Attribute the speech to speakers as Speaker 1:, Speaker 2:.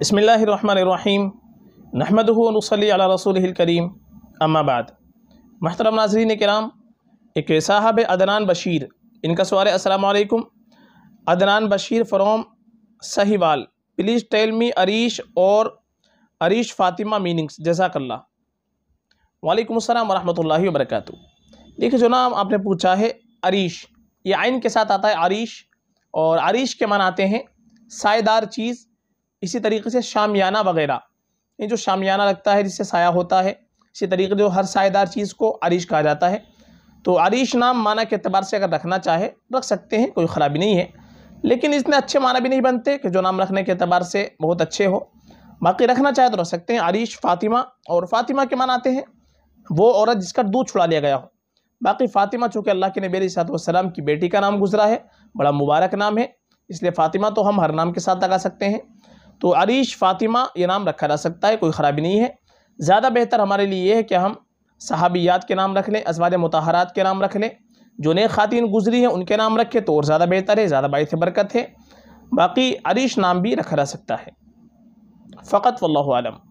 Speaker 1: بسم اللہ الرحمن الرحیم نحمد ہنسلی اللہ رسول الکریم اما بعد محترم ناظرین کرام ایک صاحب ادنان بشیر ان کا سوال ہے السلام علیکم Adnan Bashir from Sahiwal please tell me Areesh اور عریش فاطمہ میننگز جزاک اللہ وعلیکم السلام ورحمۃ اللہ وبرکاتہ دیکھیے جو نام آپ نے پوچھا ہے عریش یہ عین کے ساتھ آتا ہے عریش اور عریش کے معنی آتے ہیں سائے دار چیز اسی طریقے سے شامیانہ وغیرہ یہ جو شامیانہ لگتا ہے جس سے سایہ ہوتا ہے اسی طریقے جو ہر سائے دار چیز کو عریش کہا جاتا ہے تو عریش نام معنی کے اعتبار سے اگر رکھنا چاہے رکھ سکتے ہیں کوئی خرابی نہیں ہے لیکن اتنے اچھے معنی بھی نہیں بنتے کہ جو نام رکھنے کے اعتبار سے بہت اچھے ہو باقی رکھنا چاہے تو رکھ سکتے ہیں عریش فاطمہ اور فاطمہ کے معنی آتے ہیں وہ عورت جس کا دودھ چھڑا لیا گیا ہو باقی فاطمہ چونکہ اللہ کے نبی صاحب وسلم کی بیٹی کا نام گزرا ہے بڑا مبارک نام ہے اس لیے فاطمہ تو ہم ہر نام کے ساتھ لگا سکتے ہیں تو عریش فاطمہ یہ نام رکھا جا سکتا ہے کوئی خرابی نہیں ہے زیادہ بہتر ہمارے لیے یہ ہے کہ ہم صحابیات کے نام رکھ لیں ازواج متحرات کے نام رکھ لیں جو نیک خواتین گزری ہیں ان کے نام رکھے تو اور زیادہ بہتر ہے زیادہ باعث برکت ہے باقی عریش نام بھی رکھا جا سکتا ہے فقط واللہ عالم